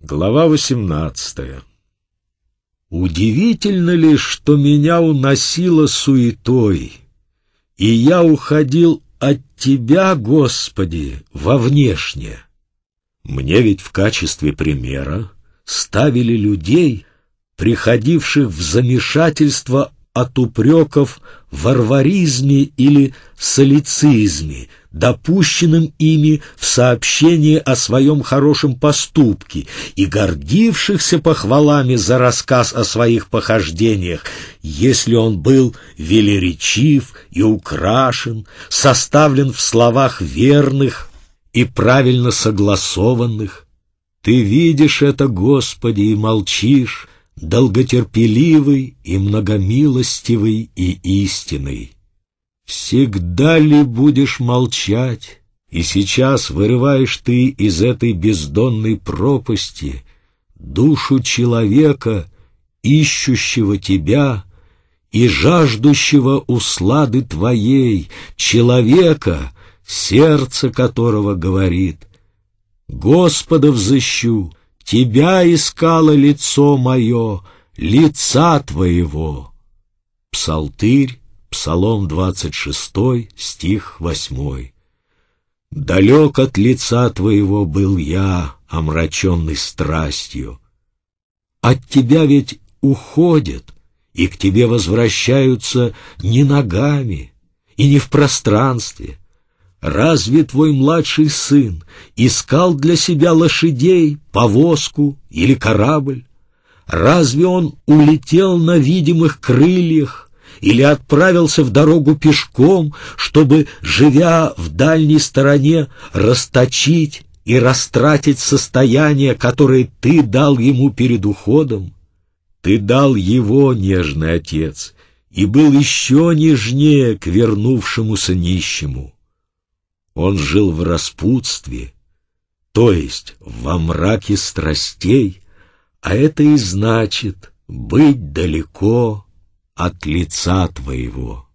Глава 18. Удивительно ли, что меня уносило суетой, и я уходил от Тебя, Господи, во внешнее? Мне ведь в качестве примера ставили людей, приходивших в замешательство от упреков в варваризме или солицизме, допущенным ими в сообщении о своем хорошем поступке и гордившихся похвалами за рассказ о своих похождениях, если он был велеречив и украшен, составлен в словах верных и правильно согласованных. Ты видишь это, Господи, и молчишь, долготерпеливый и многомилостивый и истинный. Всегда ли будешь молчать, и сейчас вырываешь ты из этой бездонной пропасти душу человека, ищущего тебя и жаждущего услады твоей, человека, сердце которого говорит «Господа взыщу, Тебя искало лицо мое, лица твоего. Псалтырь, Псалом 26, стих 8. Далек от лица твоего был я, омраченный страстью. От тебя ведь уходят, и к тебе возвращаются не ногами и не в пространстве, Разве твой младший сын искал для себя лошадей, повозку или корабль? Разве он улетел на видимых крыльях или отправился в дорогу пешком, чтобы, живя в дальней стороне, расточить и растратить состояние, которое ты дал ему перед уходом? Ты дал его, нежный отец, и был еще нежнее к вернувшемуся нищему. Он жил в распутстве, то есть во мраке страстей, а это и значит быть далеко от лица Твоего.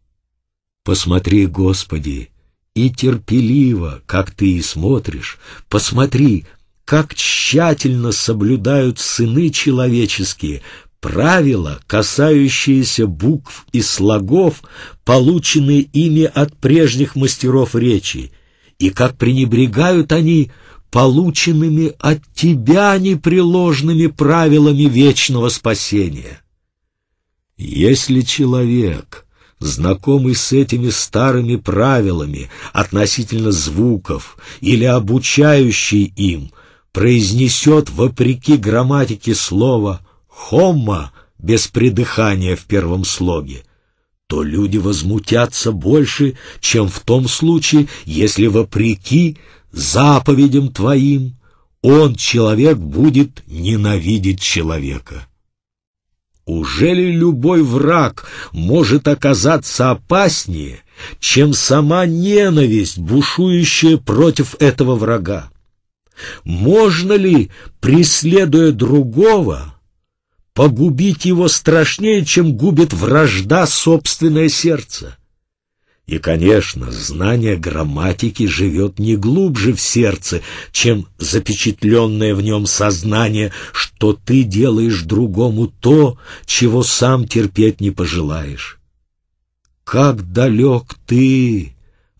Посмотри, Господи, и терпеливо, как Ты и смотришь, посмотри, как тщательно соблюдают сыны человеческие правила, касающиеся букв и слогов, полученные ими от прежних мастеров речи, и как пренебрегают они полученными от тебя непреложными правилами вечного спасения. Если человек, знакомый с этими старыми правилами относительно звуков или обучающий им, произнесет вопреки грамматике слова хомма без придыхания в первом слоге – то люди возмутятся больше, чем в том случае, если вопреки заповедям твоим он, человек, будет ненавидеть человека. Ужели любой враг может оказаться опаснее, чем сама ненависть, бушующая против этого врага? Можно ли, преследуя другого, погубить его страшнее, чем губит вражда собственное сердце. И, конечно, знание грамматики живет не глубже в сердце, чем запечатленное в нем сознание, что ты делаешь другому то, чего сам терпеть не пожелаешь. Как далек ты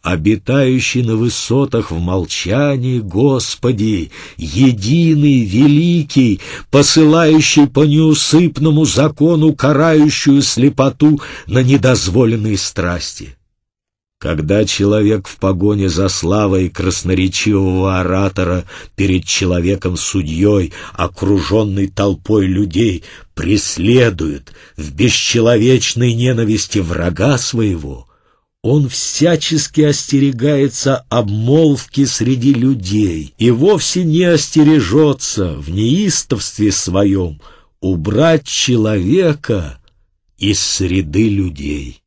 обитающий на высотах в молчании, Господи, единый, великий, посылающий по неусыпному закону карающую слепоту на недозволенные страсти. Когда человек в погоне за славой красноречивого оратора перед человеком-судьей, окруженный толпой людей, преследует в бесчеловечной ненависти врага своего — он всячески остерегается обмолвки среди людей и вовсе не остережется в неистовстве своем убрать человека из среды людей.